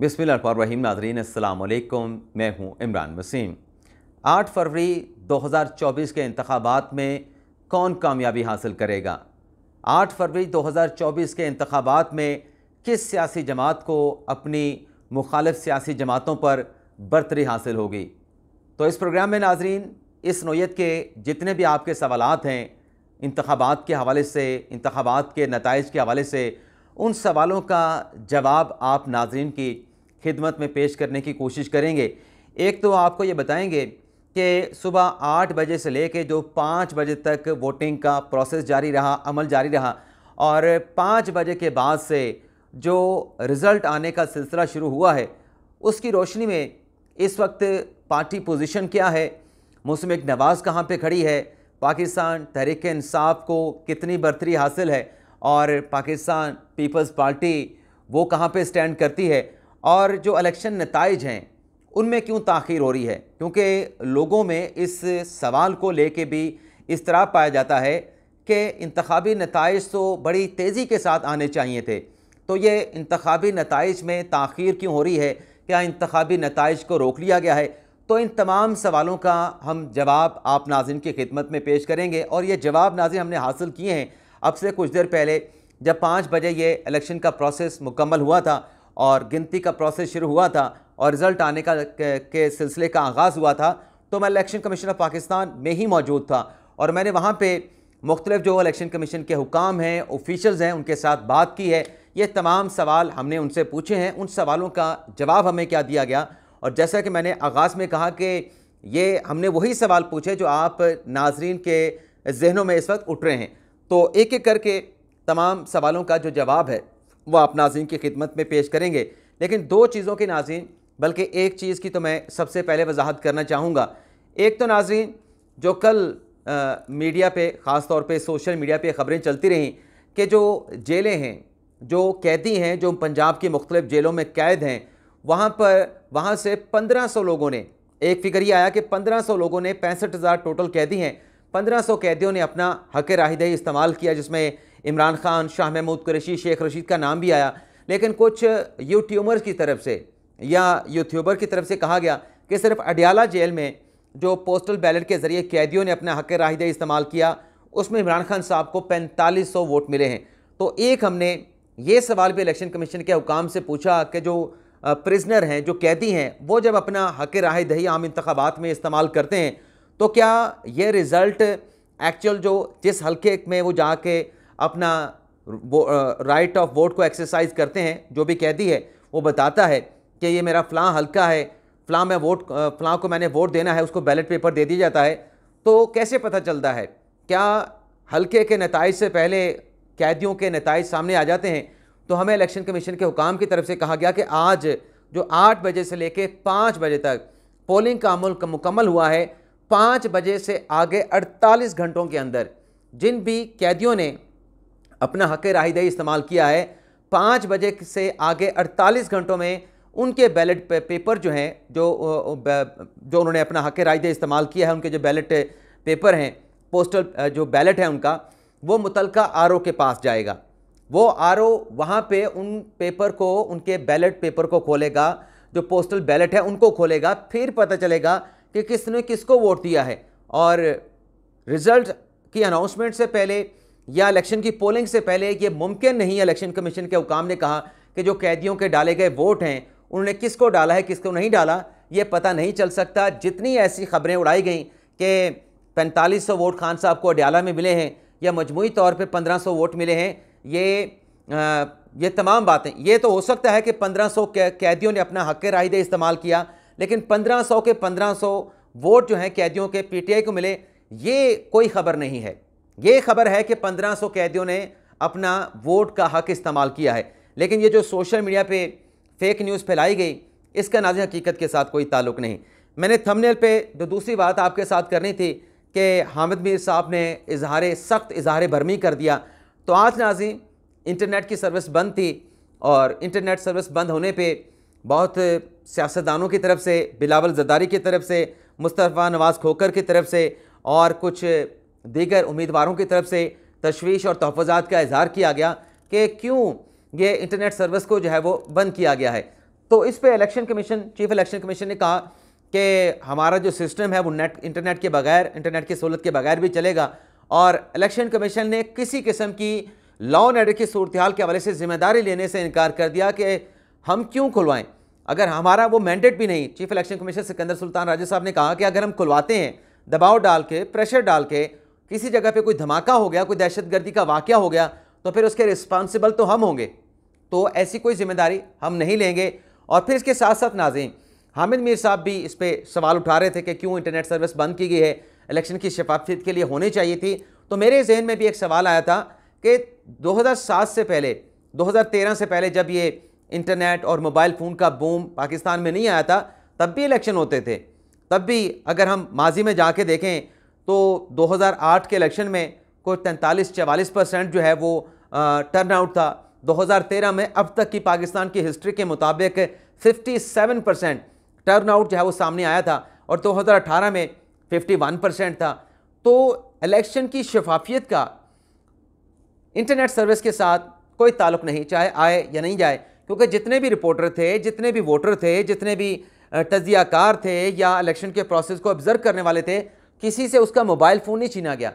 बिसमीम नाजरीन अल्लाम मैं हूँ इमरान वसीम 8 फरवरी 2024 के इंतबात में कौन कामयाबी हासिल करेगा 8 फरवरी 2024 के इंतबात में किस सियासी जमात को अपनी मुखालफ सियासी जमातों पर बरतरी हासिल होगी तो इस प्रोग्राम में नाजरीन इस नोयत के जितने भी आपके सवाल हैं इंतबात के हवाले से इंतबात के नतज के हवाले से उन सवालों का जवाब आप नाजरन की खिदमत में पेश करने की कोशिश करेंगे एक तो आपको ये बताएंगे कि सुबह आठ बजे से ले कर जो पाँच बजे तक वोटिंग का प्रोसेस जारी रहा अमल जारी रहा और पाँच बजे के बाद से जो रिज़ल्ट आने का सिलसिला शुरू हुआ है उसकी रोशनी में इस वक्त पार्टी पोजीशन क्या है मुस्लिम नवाज़ कहाँ पे खड़ी है पाकिस्तान तहरीक इंसाफ को कितनी बर्तरी हासिल है और पाकिस्तान पीपल्स पार्टी वो कहाँ पे स्टैंड करती है और जो इलेक्शन नतज हैं उनमें क्यों ताखिर हो रही है क्योंकि लोगों में इस सवाल को लेके भी इस तरह पाया जाता है कि इंतबी नतज तो बड़ी तेज़ी के साथ आने चाहिए थे तो ये इंतबी नतज में ताखिर क्यों हो रही है क्या इंतबी नतज को रोक लिया गया है तो इन तमाम सवालों का हम जवाब आप नाजिन की खिदमत में पेश करेंगे और ये जवाब नाजिन हमने हासिल किए हैं अब से कुछ देर पहले जब पाँच बजे ये इलेक्शन का प्रोसेस मुकम्मल हुआ था और गिनती का प्रोसेस शुरू हुआ था और रिज़ल्ट आने का के, के सिलसिले का आगाज़ हुआ था तो मैं इलेक्शन कमीशन ऑफ पाकिस्तान में ही मौजूद था और मैंने वहाँ पर मुख्तलिफ जो इलेक्शन कमीशन के हुकाम हैं ऑफिशल्स हैं उनके साथ बात की है ये तमाम सवाल हमने उनसे पूछे हैं उन सवालों का जवाब हमें क्या दिया गया और जैसा कि मैंने आगाज़ में कहा कि ये हमने वही सवाल पूछे जो आप नाजरीन के जहनों में इस वक्त उठ रहे हैं तो एक एक करके तमाम सवालों का जो जवाब है वह आप नाजीन की खिदमत में पेश करेंगे लेकिन दो चीज़ों के नाजीन बल्कि एक चीज़ की तो मैं सबसे पहले वजाहत करना चाहूँगा एक तो नाजीन जो कल आ, मीडिया पे ख़ास तौर पे सोशल मीडिया पे ख़बरें चलती रहीं कि जो जेलें हैं जो कैदी हैं जो पंजाब की मुख्तलिफ़ जेलों में कैद हैं वहाँ पर वहाँ से पंद्रह सौ लोगों ने एक फिक्र ये आया कि पंद्रह सौ लोगों ने पैंसठ हज़ार टोटल कैदी हैं 1500 कैदियों ने अपना हक राहिदही इस्तेमाल किया जिसमें इमरान खान शाह महमूद कुरेशी शेख रशीद का नाम भी आया लेकिन कुछ यूट्यूबर्स की तरफ से या यूट्यूबर की तरफ से कहा गया कि सिर्फ अडियाला जेल में जो पोस्टल बैलेट के ज़रिए कैदियों ने अपना हक राहिदही इस्तेमाल किया उसमें इमरान खान साहब को पैंतालीस सौ वोट मिले हैं तो एक हमने ये सवाल भी इलेक्शन कमीशन के हुकाम से पूछा कि जो प्रिजनर हैं जो कैदी हैं वो जब अपना हक राहदही आम इंतबात में इस्तेमाल करते हैं तो क्या ये रिज़ल्ट एक्चुअल जो जिस हल्के में वो जाके अपना वो राइट ऑफ वोट को एक्सरसाइज करते हैं जो भी कैदी है वो बताता है कि ये मेरा फ़लाँ हल्का है फ़लाँ मैं वोट फ़लाँ को मैंने वोट देना है उसको बैलेट पेपर दे दिया जाता है तो कैसे पता चलता है क्या हल्के के नतज से पहले कैदियों के नतज सामने आ जाते हैं तो हमें इलेक्शन कमीशन के हुकाम की तरफ से कहा गया कि आज जो आठ बजे से लेकर पाँच बजे तक पोलिंग का अमल मुकम्मल हुआ है पाँच बजे से आगे 48 घंटों के अंदर जिन भी कैदियों ने अपना हक राहिदई इस्तेमाल किया है पाँच बजे से आगे 48 घंटों में उनके बैलेट पे, पेपर जो हैं जो जो उन्होंने अपना हक राहिदई इस्तेमाल किया है उनके जो बैलेट पेपर हैं पोस्टल जो बैलेट है उनका वो मुतल आर के पास जाएगा वो आर ओ वहाँ पर उन पेपर को उनके बैलेट पेपर को खोलेगा जो पोस्टल बैलेट है उनको खोलेगा फिर पता चलेगा कि किसने किसको वोट दिया है और रिजल्ट की अनाउंसमेंट से पहले या इलेक्शन की पोलिंग से पहले ये मुमकिन नहीं है इलेक्शन कमीशन के हुकाम ने कहा कि जो कैदियों के डाले गए वोट हैं उन्होंने किसको डाला है किसको नहीं डाला ये पता नहीं चल सकता जितनी ऐसी खबरें उड़ाई गई कि पैंतालीस सौ वोट खान साहब को अडयाला में मिले हैं या मजमू तौर पर पंद्रह सौ वोट मिले हैं ये आ, ये तमाम बातें ये तो हो सकता है कि पंद्रह सौ कैदियों ने अपना हक राय दे इस्तेमाल किया लेकिन 1500 के 1500 वोट जो हैं कैदियों के पीटीआई को मिले ये कोई खबर नहीं है ये खबर है कि 1500 कैदियों ने अपना वोट का हक इस्तेमाल किया है लेकिन ये जो सोशल मीडिया पे फेक न्यूज़ फैलाई गई इसका नाज हकीकत के साथ कोई ताल्लुक नहीं मैंने थमनेल पर जो दूसरी बात आपके साथ करनी थी कि हामिद मीर साहब ने इजहार सख्त इजहार भरमी कर दिया तो आज नाजी इंटरनेट की सर्विस बंद थी और इंटरनेट सर्विस बंद होने पे बहुत सियासतदानों की तरफ से बिलावल जदारी की तरफ से मुस्तफ़ा नवाज़ खोकर की तरफ से और कुछ दीगर उम्मीदवारों की तरफ से तशवीश और तहफ़ात का इजहार किया गया कि क्यों ये इंटरनेट सर्विस को जो है वो बंद किया गया है तो इस पर election commission chief election commission ने कहा कि हमारा जो सिस्टम है वो नेट इंटरनेट के बगैर इंटरनेट की सहूलत के बगैर भी चलेगा और इलेक्शन कमीशन ने किसी किस्म की लॉ एंड ऑर्डर की सूरत हाल के हवाले से ज़िम्मेदारी लेने से इनकार कर दिया कि हम क्यों खुलवाएं अगर हमारा वो मैंडेट भी नहीं chief election commission Sikandar Sultan Raja साहब ने कहा कि अगर हम खुलवाते हैं दबाव डाल के प्रेशर डाल के किसी जगह पे कोई धमाका हो गया कोई दहशतगर्दी का वाक़ हो गया तो फिर उसके रिस्पॉन्सिबल तो हम होंगे तो ऐसी कोई जिम्मेदारी हम नहीं लेंगे और फिर इसके साथ साथ नाजिम हामिद मीर साहब भी इस पर सवाल उठा रहे थे कि क्यों इंटरनेट सर्विस बंद की गई है इलेक्शन की शफाफियत के लिए होनी चाहिए थी तो मेरे जहन में भी एक सवाल आया था कि दो से पहले दो से पहले जब ये इंटरनेट और मोबाइल फ़ोन का बूम पाकिस्तान में नहीं आया था तब भी इलेक्शन होते थे तब भी अगर हम माजी में जाके देखें तो 2008 के इलेक्शन में कोई तैंतालीस चवालीस परसेंट जो है वो टर्नआउट था 2013 में अब तक की पाकिस्तान की हिस्ट्री के मुताबिक 57 परसेंट टर्नआउट जो है वो सामने आया था और 2018 में 51 परसेंट था तो इलेक्शन की शफाफियत का इंटरनेट सर्विस के साथ कोई ताल्लुक नहीं चाहे आए या नहीं जाए क्योंकि जितने भी रिपोर्टर थे जितने भी वोटर थे जितने भी तजियाकार थे या इलेक्शन के प्रोसेस को ऑब्ज़र्व करने वाले थे किसी से उसका मोबाइल फ़ोन नहीं छीना गया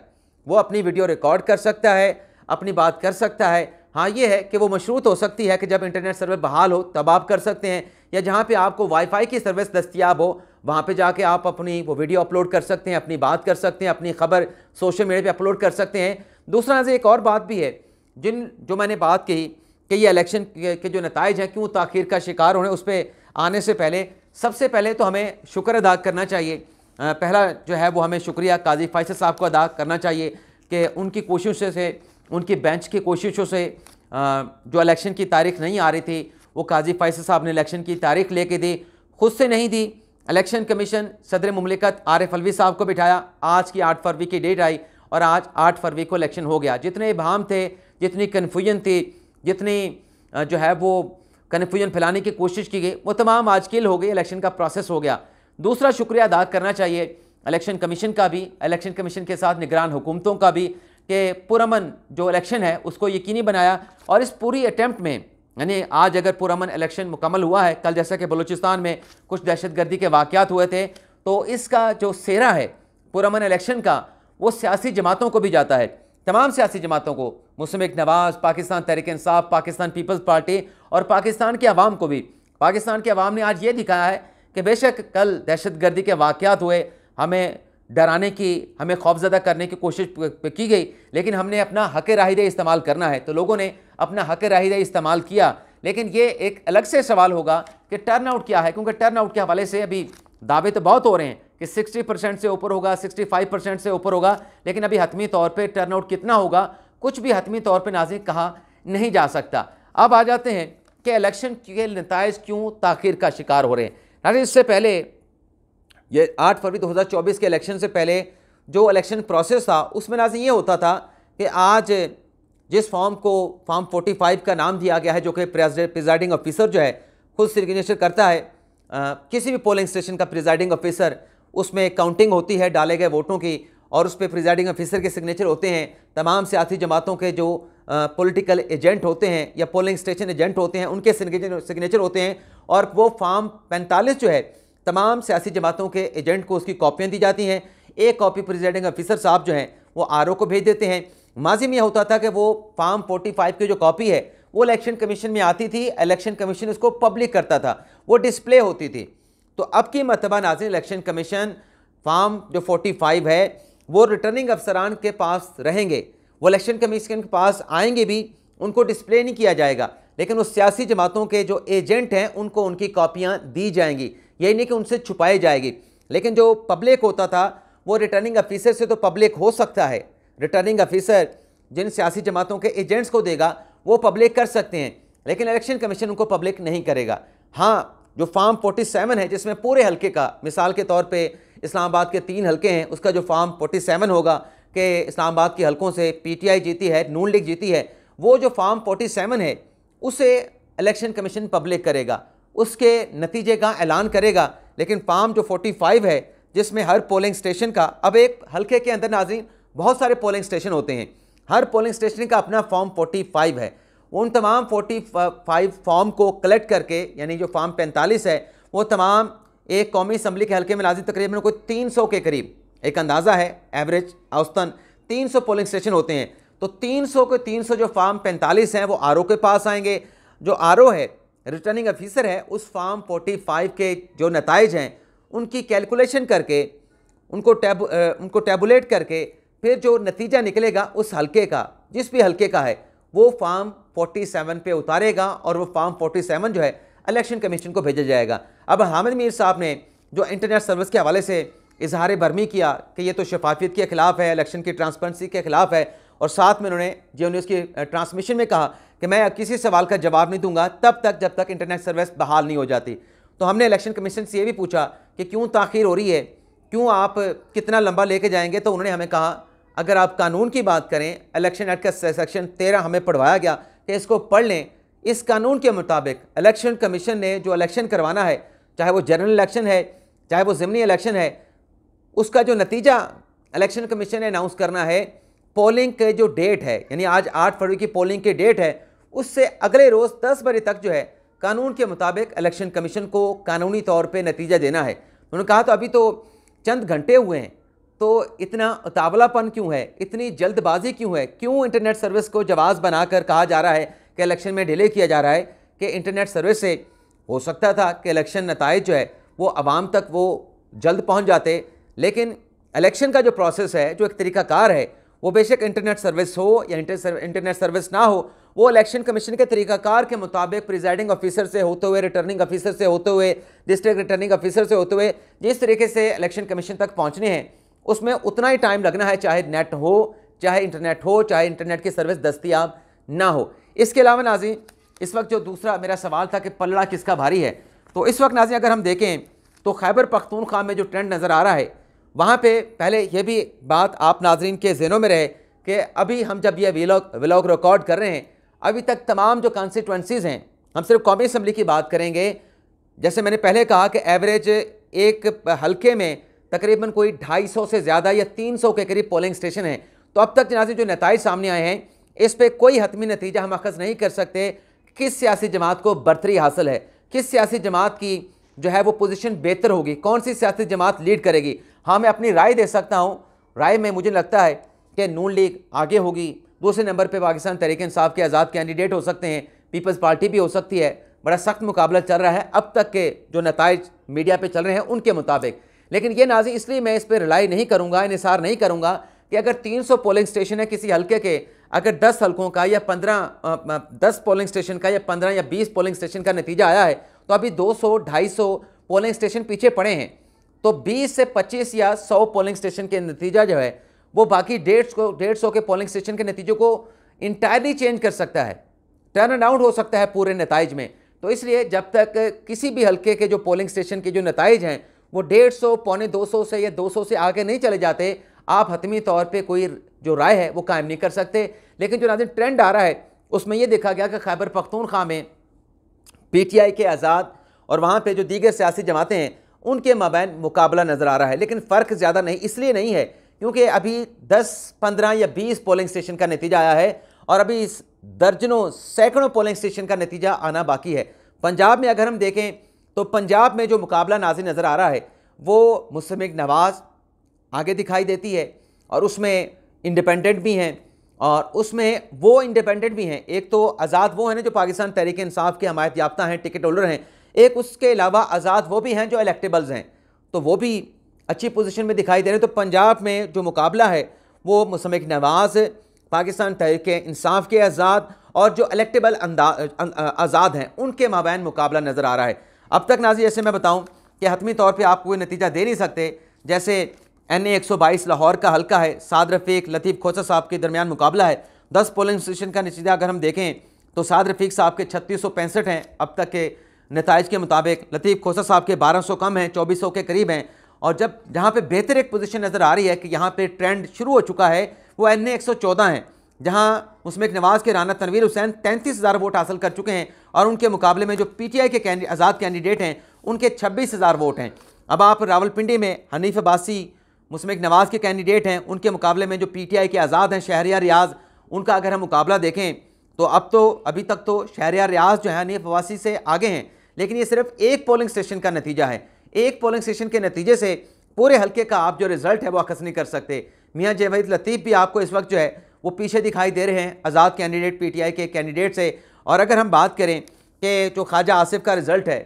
वो अपनी वीडियो रिकॉर्ड कर सकता है अपनी बात कर सकता है हाँ ये है कि वो मशरूत हो सकती है कि जब इंटरनेट सर्विस बहाल हो तब आप कर सकते हैं या जहाँ पे आपको वाईफाई की सर्विस दस्तियाब हो वहाँ पे जाके आप अपनी वो वीडियो अपलोड कर सकते हैं अपनी बात कर सकते हैं अपनी खबर सोशल मीडिया पे अपलोड कर सकते हैं दूसरा से एक और बात भी है जिन जो मैंने बात कही कि ये इलेक्शन के जो नतज हैं क्यों तखिर का शिकार होने उस पर आने से पहले सबसे पहले तो हमें शुक्र अदा करना चाहिए पहला जो है वो हमें शुक्रिया काजी फाइसर साहब को अदा करना चाहिए कि उनकी कोशिशों से उनकी बेंच की कोशिशों से जो इलेक्शन की तारीख नहीं आ रही थी वो काजी फाइसर साहब ने इलेक्शन की तारीख लेके दी खुद से नहीं दी इलेक्शन कमीशन सदर ममलिकत एफ अलवी साहब को बिठाया आज की आठ फरवरी की डेट आई और आज आठ फरवरी को इलेक्शन हो गया जितने भाम थे जितनी कन्फ्यूजन थी जितनी जो है वो कन्फ्यूजन फैलाने की कोशिश की गई वो तमाम आज किल हो गई इलेक्शन का प्रोसेस हो गया दूसरा शुक्रिया अदा करना चाहिए इलेक्शन कमीशन का भी इलेक्शन कमीशन के साथ निगरान हुकूमतों का भी कि पुरमन जो इलेक्शन है उसको यकीनी बनाया और इस पूरी अटैम्प्ट में यानी आज अगर पुरमन इलेक्शन मुकम्मल हुआ है कल जैसा कि बलूचिस्तान में कुछ दहशतगर्दी के वाक़ हुए थे तो इसका जो सेरा है पुरमन इलेक्शन का वो सियासी जमातों को भी जाता है तमाम सियासी जमातों को मुस्लिम नवाज़ पाकिस्तान तहरीक इंसाफ पाकिस्तान पीपल्स पार्टी और पाकिस्तान के अवाम को भी पाकिस्तान के अवाम ने आज ये दिखाया है कि बेशक कल दहशत गर्दी के वाक़ात हुए हमें डराने की हमें खौफजदा करने की कोशिश की गई लेकिन हमने अपना हक राहदे इस्तेमाल करना है तो लोगों ने अपना हक राहदे इस्तेमाल किया लेकिन ये एक अलग से सवाल होगा कि टर्न आउट क्या है क्योंकि टर्न आउट के हवाले से अभी दावे तो बहुत हो रहे हैं कि 60 परसेंट से ऊपर होगा 65 परसेंट से ऊपर होगा लेकिन अभी हतमी तौर पे टर्नआउट कितना होगा कुछ भी हतमी तौर पे नाजिक कहा नहीं जा सकता अब आ जाते हैं कि इलेक्शन के नतज क्यों ताखिर का शिकार हो रहे हैं नाजिक इससे पहले ये आठ फरवरी 2024 के इलेक्शन से पहले जो इलेक्शन प्रोसेस था उसमें नाजिक ये होता था कि आज जिस फॉर्म को फॉर्म 45 का नाम दिया गया है जो कि प्रिजाइडिंग ऑफिसर जो है खुद सिग्नेचर करता है आ, किसी भी पोलिंग स्टेशन का प्रिजाइडिंग ऑफिसर उसमें काउंटिंग होती है डाले गए वोटों की और उस पर प्रिजाइडिंग ऑफिसर के सिग्नेचर होते हैं तमाम सियासी जमातों के जो पॉलिटिकल एजेंट होते हैं या पोलिंग स्टेशन एजेंट होते हैं उनके सिग्नेचर होते हैं और वो फार्म पैंतालीस जो है तमाम सियासी जमातों के एजेंट को उसकी कॉपियाँ दी जाती हैं एक कॉपी प्रिजाइडिंग ऑफिसर साहब जो हैं वो आर को भेज देते हैं माजी में यह होता था कि वो फार्म फोर्टी की जो कॉपी है वो इलेक्शन कमीशन में आती थी इलेक्शन कमीशन उसको पब्लिक करता था वो डिस्प्ले होती थी तो अब की मरतबा नाजिन इलेक्शन कमीशन फार्म जो 45 है वो रिटर्निंग अफसरान के पास रहेंगे वो इलेक्शन कमीशन के पास आएंगे भी उनको डिस्प्ले नहीं किया जाएगा लेकिन उस सियासी जमातों के जो एजेंट हैं उनको उनकी कापियाँ दी जाएंगी यही नहीं कि उनसे छुपाई जाएगी लेकिन जो पब्लिक होता था वो रिटर्निंग अफीसर से तो पब्लिक हो सकता है रिटर्निंग अफ़िसर जिन सियासी जमातों के एजेंट्स को देगा वो पब्लिक कर सकते हैं लेकिन इलेक्शन कमीशन उनको पब्लिक नहीं करेगा हाँ जो फार्म फोर्टी सेवन है जिसमें पूरे हलके का मिसाल के तौर पे इस्लामाबाद के तीन हलके हैं उसका जो फार्म फोर्टी सेवन होगा कि इस्लामाबाद के हलकों से पीटीआई जीती है नून लीग जीती है वो जो फार्म फोर्टी सेवन है उसे इलेक्शन कमीशन पब्लिक करेगा उसके नतीजे का ऐलान करेगा लेकिन फार्म जो फोर्टी फाइव है जिसमें हर पोलिंग स्टेशन का अब एक हल्के के अंदर नाजीन बहुत सारे पोलिंग स्टेशन होते हैं हर पोलिंग स्टेशन का अपना फॉर्म फाइव है उन तमाम 45 फॉर्म को कलेक्ट करके यानी जो फॉर्म 45 है वो तमाम एक कौमी असम्बली के हल्के में लाजी तकरीबन कोई 300 के करीब एक अंदाज़ा है एवरेज औसतन 300 पोलिंग स्टेशन होते हैं तो 300 के 300 जो फार्म 45 हैं वो आर के पास आएंगे जो आर है रिटर्निंग ऑफिसर है उस फोर्टी फाइव के जो नतज हैं उनकी कैलकुलेशन करके उनको टैब उनको टैबुलेट करके फिर जो नतीजा निकलेगा उस हल्के का जिस भी हल्के का है वो फार्म 47 पे उतारेगा और वो फॉर्म 47 जो है इलेक्शन कमीशन को भेजा जाएगा अब हामिद मीर साहब ने जो इंटरनेट सर्विस के हवाले से इजहार बर्मी किया कि ये तो शफाफियत के ख़िलाफ़ है इलेक्शन की ट्रांसपेरेंसी के ख़िलाफ़ है और साथ में उन्होंने जियो न्यूज़ की ट्रांसमिशन में कहा कि मैं किसी सवाल का जवाब नहीं दूंगा तब तक जब तक इंटरनेट सर्विस बहाल नहीं हो जाती तो हमने इलेक्शन कमीशन से ये भी पूछा कि क्यों ताखिर हो रही है क्यों आप कितना लंबा लेके जाएंगे तो उन्होंने हमें कहा अगर आप कानून की बात करें इलेक्शन एक्ट का सेक्शन तेरह हमें पढ़वाया गया कि इसको पढ़ लें इस कानून के मुताबिक इलेक्शन कमीशन ने जो इलेक्शन करवाना है चाहे वो जनरल इलेक्शन है चाहे वो ज़मनी इलेक्शन है उसका जो नतीजा इलेक्शन कमीशन ने अनाउंस करना है पोलिंग के जो डेट है यानी आज आठ फरवरी की पोलिंग की डेट है उससे अगले रोज़ दस बजे तक जो है कानून के मुताबिक इलेक्शन कमीशन को कानूनी तौर पे नतीजा देना है उन्होंने कहा तो अभी तो चंद घंटे हुए हैं तो इतना उतावलापन क्यों है इतनी जल्दबाजी क्यों है क्यों इंटरनेट सर्विस को जवाब बनाकर कहा जा रहा है कि इलेक्शन में डिले किया जा रहा है कि इंटरनेट सर्विस से हो सकता था कि इलेक्शन नतज जो है वो आवाम तक वो जल्द पहुँच जाते लेकिन इलेक्शन का जो प्रोसेस है जो एक तरीकाकार है वो बेशक इंटरनेट सर्विस हो या इंटरनेट सर्विस ना हो वो इलेक्शन कमीशन के तरीकाकार के मुताबिक प्रिजाइडिंग ऑफिसर से होते हुए रिटर्निंग ऑफिसर से होते हुए डिस्ट्रिक्ट रिटर्निंग ऑफिसर से होते हुए जिस तरीके से इलेक्शन कमीशन तक पहुँचने हैं उसमें उतना ही टाइम लगना है चाहे नेट हो चाहे इंटरनेट हो चाहे इंटरनेट की सर्विस दस्तियाब ना हो इसके अलावा नाजी इस वक्त जो दूसरा मेरा सवाल था कि पल्ला किसका भारी है तो इस वक्त नाजी अगर हम देखें तो खैबर पख्तूनख्वा में जो ट्रेंड नज़र आ रहा है वहाँ पर पहले ये भी बात आप नाजरन के जहनों में रहे कि अभी हम जब ये वीलॉग विलॉग रिकॉर्ड कर रहे हैं अभी तक तमाम जो कॉन्स्टिट्यूंसीज़ हैं हम सिर्फ कौमी असम्बली की बात करेंगे जैसे मैंने पहले कहा कि एवरेज एक हल्के में तकरीबन कोई 250 से ज़्यादा या 300 के करीब पोलिंग स्टेशन हैं तो अब तक जनाजी जो नतज सामने आए हैं इस पर कोई हतमी नतीजा हम अखज़ नहीं कर सकते किस सियासी जमात को बर्तरी हासिल है किस सियासी जमात की जो है वो पोजिशन बेहतर होगी कौन सी सियासी जमात लीड करेगी हाँ मैं अपनी राय दे सकता हूँ राय में मुझे लगता है कि नून लीग आगे होगी दूसरे नंबर पर पाकिस्तान तरीके इंसाफ के आज़ाद कैंडिडेट हो सकते हैं पीपल्स पार्टी भी हो सकती है बड़ा सख्त मुकाबला चल रहा है अब तक के जो नतज मीडिया पर चल रहे हैं उनके मुताबिक लेकिन ये नाजी इसलिए मैं इस पर रिलाई नहीं करूँगा इसार नहीं करूँगा कि अगर 300 पोलिंग स्टेशन है किसी हल्के के अगर 10 हल्कों का या 15 10 पोलिंग स्टेशन का या 15 या 20 पोलिंग स्टेशन का नतीजा आया है तो अभी 200 250 पोलिंग स्टेशन पीछे पड़े हैं तो 20 से 25 या 100 पोलिंग स्टेशन के नतीजा जो है वो बाकी डेढ़ को डेढ़ सौ के पोलिंग स्टेशन के नतीजों को इंटायरली चेंज कर सकता है टर्न अराउंड हो सकता है पूरे नतज में तो इसलिए जब तक किसी भी हल्के के जो पोलिंग स्टेशन के जो नतज हैं वो डेढ़ सौ पौने दो सौ से या दो सौ से आगे नहीं चले जाते आप हतमी तौर पर कोई जो राय है वो कायम नहीं कर सकते लेकिन जो नाजिन ट्रेंड आ रहा है उसमें यह देखा गया कि खैबर पख्तूनख्वा में पी टी आई के आज़ाद और वहाँ पर जो दीगर सियासी जमातें हैं उनके मबैन मुकाबला नज़र आ रहा है लेकिन फ़र्क ज़्यादा नहीं इसलिए नहीं है क्योंकि अभी 10, 15 या 20 पोलिंग स्टेशन का नतीजा आया है और अभी दर्जनों सैकड़ों पोलिंग स्टेशन का नतीजा आना बाकी है पंजाब में अगर हम देखें तो पंजाब में जो मुकाबला नाजिर नज़र आ रहा है वो मुस्लिम नवाज़ आगे दिखाई देती है और उसमें इंडिपेंडेंट भी हैं और उसमें वो इंडिपेंडेंट भी हैं एक तो आज़ाद वो हैं ना जो पाकिस्तान तहरीक इंसाफ के हमायत याफ्ता हैं टिकट होल्डर हैं एक उसके अलावा आज़ाद वो भी हैं जो इलेक्टेबल्स हैं तो वो भी अच्छी पोजीशन में दिखाई दे रहे हैं तो पंजाब में जो मुकाबला है वो मुसमिक नवाज़ पाकिस्तान तहरीक इंसाफ के आज़ाद और जो इलेक्टेबल अं-, आज़ाद हैं उनके माबैन मुकाबला नज़र आ रहा है अब तक नाजी जैसे मैं बताऊँ कि हतमी तौर पर आप कोई नतीजा दे नहीं सकते जैसे एन ए एक लाहौर का हल्का है साद रफ़ीक लतीफ़ खोसा साहब के दरमियान मुकाबला है दस पोलिंग स्टेशन का नतीजा अगर हम देखें तो साद रफ़ीक साहब के छत्तीस हैं अब तक के नतज के मुताबिक लतीफ़ खोसा साहब के सौ कम हैं सौ के करीब हैं और जब जहाँ पर बेहतर एक पोजिशन नज़र आ रही है कि यहाँ पर ट्रेंड शुरू हो चुका है वो एन ए एक हैं जहां एक नवाज़ के राना तनवीर हुसैन तैंतीस हज़ार वोट हासिल कर चुके हैं और उनके मुकाबले में जो पीटीआई के आज़ाद कैंडिडेट हैं उनके छब्बीस हज़ार वोट हैं अब आप रावलपिंडी में हनीफ अब्बासी मुस्मिक नवाज़ के कैंडिडेट हैं उनके मुकाबले में जो पीटीआई के आज़ाद हैं शहरिया रियाज उनका अगर हम मुकाबला देखें तो अब तो अभी तक तो शहरिया रियाज जो है हनीफ अब्बासी से आगे हैं लेकिन ये सिर्फ एक पोलिंग स्टेशन का नतीजा है एक पोलिंग स्टेशन के नतीजे से पूरे हल्के का आप जो रिज़ल्ट है वो अखस नहीं कर सकते मियाँ जवैद लतीफ़ भी आपको इस वक्त जो है वो पीछे दिखाई दे रहे हैं आज़ाद कैंडिडेट पीटीआई के कैंडिडेट से और अगर हम बात करें कि जो ख्वाजा आसिफ का रिज़ल्ट है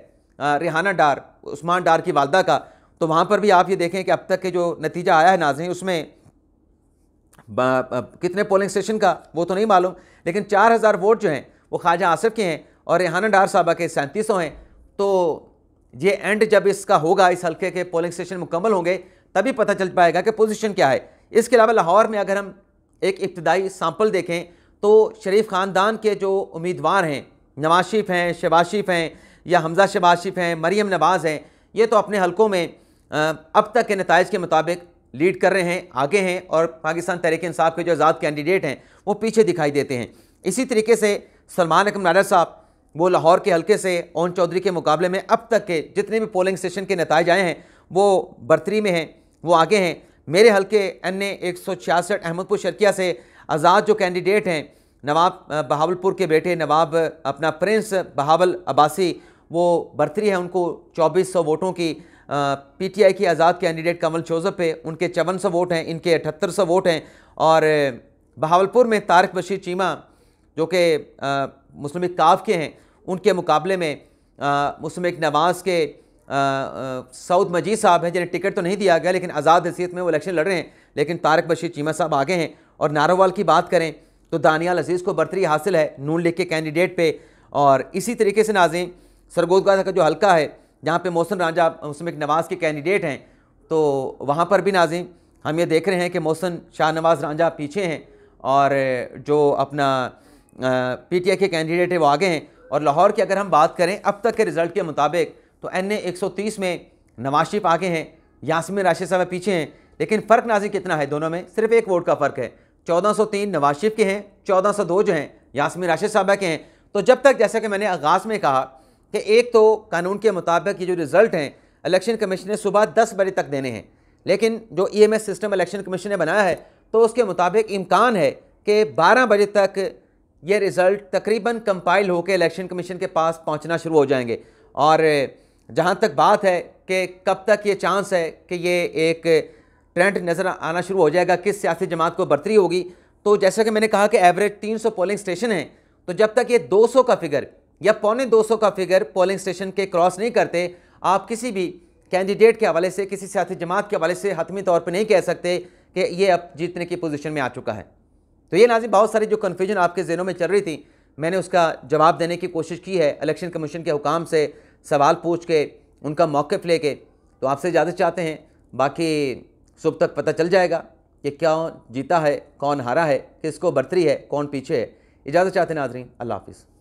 रिहाना डार उस्मान डार की वालदा का तो वहाँ पर भी आप ये देखें कि अब तक के जो नतीजा आया है नाजी उसमें कितने पोलिंग स्टेशन का वो तो नहीं मालूम लेकिन चार हज़ार वोट जो हैं वो ख्वाजा आसिफ के हैं और रिहाना डार साहबा के सैंतीस हैं तो ये एंड जब इसका होगा इस हल्के के पोलिंग स्टेशन मुकम्मल होंगे तभी पता चल पाएगा कि पोजीशन क्या है इसके अलावा लाहौर में अगर हम एक इब्तदाई सैंपल देखें तो शरीफ ख़ानदान के जो उम्मीदवार हैं नवाशिफ हैं शबाशिफ हैं या हमज़ा शबाशिफ़ हैं मरीम नवाज़ हैं ये तो अपने हलकों में अब तक के नतज के मुताबिक लीड कर रहे हैं आगे हैं और पाकिस्तान तहरीक इंसाफ के जो आज़ाद कैंडिडेट हैं वो पीछे दिखाई देते हैं इसी तरीके से सलमान अकम नाडर साहब वो लाहौर के हलके से ओन चौधरी के मुकाबले में अब तक के जितने भी पोलिंग स्टेशन के नतज आए हैं वो बरतरी में हैं वो आगे हैं मेरे हलके एन ए एक अहमदपुर शर्किया से आज़ाद जो कैंडिडेट हैं नवाब बहावलपुर के बेटे नवाब अपना प्रिंस बहावल अब्बासी वो बर्थरी है उनको 2400 वोटों की पीटीआई की आज़ाद कैंडिडेट कमल चौजफ़ पे उनके चवन सौ वोट हैं इनके अठहत्तर सौ वोट हैं और बहावलपुर में तारक बशीर चीमा जो कि मुस्लिम काफ के हैं उनके मुकाबले में मुस्लिम नवाज़ के सऊद मजीद साहब हैं जिन्हें टिकट तो नहीं दिया गया लेकिन आज़ाद हैसीत में वो इलेक्शन लड़ रहे हैं लेकिन तारक बशीर चीमा साहब आगे हैं और नारोवाल की बात करें तो दानियाल अजीज़ को बर्तरी हासिल है नून लीग के कैंडिडेट पर और इसी तरीके से नाजें सरगोदगा का जो हल्का है जहाँ पर मोहसन रांझा उसमें नवाज़ के कैंडिडेट हैं तो वहाँ पर भी नाजें हम ये देख रहे हैं कि मोहसन शाहनवाज रांझा पीछे हैं और जो अपना पी टी आई के कैंडिडेट है वो आगे हैं और लाहौर की अगर हम बात करें अब तक के रिज़ल्ट के मुताबिक तो एन ए एक में नवाज शरीफ आगे हैं यासमी राशिद साहब पीछे हैं लेकिन फ़र्क नाजी कितना है दोनों में सिर्फ एक वोट का फ़र्क है 1403 नवाज शरीफ के हैं 1402 जो हैं यासमिन राशिद साहबा के हैं तो जब तक जैसा कि मैंने आगाज़ में कहा कि एक तो कानून के मुताबिक ये जो रिज़ल्ट हैं इलेक्शन कमीशन ने सुबह दस बजे तक देने हैं लेकिन जो e e system election commission ने बनाया है तो उसके मुताबिक इम्कान है कि बारह बजे तक ये रिज़ल्ट तकरीबन कंपाइल होकर इलेक्शन कमीशन के पास पहुँचना शुरू हो जाएंगे और जहाँ तक बात है कि कब तक ये चांस है कि ये एक ट्रेंड नज़र आना शुरू हो जाएगा किस सियासी जमात को बरतरी होगी तो जैसा कि मैंने कहा कि एवरेज 300 पोलिंग स्टेशन हैं तो जब तक ये 200 का फिगर या पौने 200 का फिगर पोलिंग स्टेशन के क्रॉस नहीं करते आप किसी भी कैंडिडेट के हवाले से किसी सियासी जमात के हवाले से हतमी तौर पर नहीं कह सकते कि ये अब जीतने की पोजिशन में आ चुका है तो ये नाजी बहुत सारी जो कन्फ्यूजन आपके जेनों में चल रही थी मैंने उसका जवाब देने की कोशिश की है इलेक्शन कमीशन के हुकाम से सवाल पूछ के उनका मौक़ ले के तो आपसे इजाज़त चाहते हैं बाकी सुबह तक पता चल जाएगा कि क्या जीता है कौन हारा है किसको बर्तरी है कौन पीछे है इजाज़त चाहते हैं नाजरीन अल्लाह हाफिज़